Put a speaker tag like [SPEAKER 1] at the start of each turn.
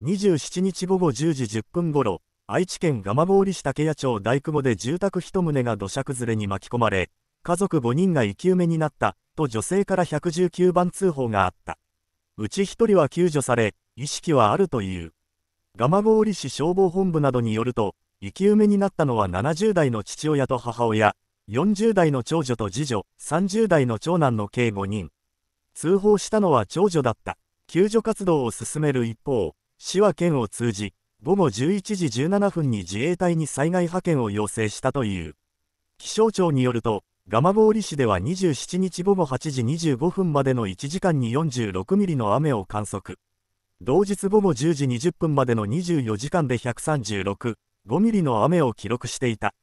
[SPEAKER 1] 27日午後10時10分ごろ、愛知県蒲郡市竹谷町大久保で住宅1棟が土砂崩れに巻き込まれ、家族5人が生き埋めになった、と女性から119番通報があった。うち1人は救助され、意識はあるという。蒲郡市消防本部などによると、生き埋めになったのは70代の父親と母親、40代の長女と次女、30代の長男の計5人。通報したのは長女だった。救助活動を進める一方、市は県を通じ、午後11時17分に自衛隊に災害派遣を要請したという。気象庁によると、蒲郡市では27日午後8時25分までの1時間に46ミリの雨を観測。同日午後10時20分までの24時間で136、5ミリの雨を記録していた。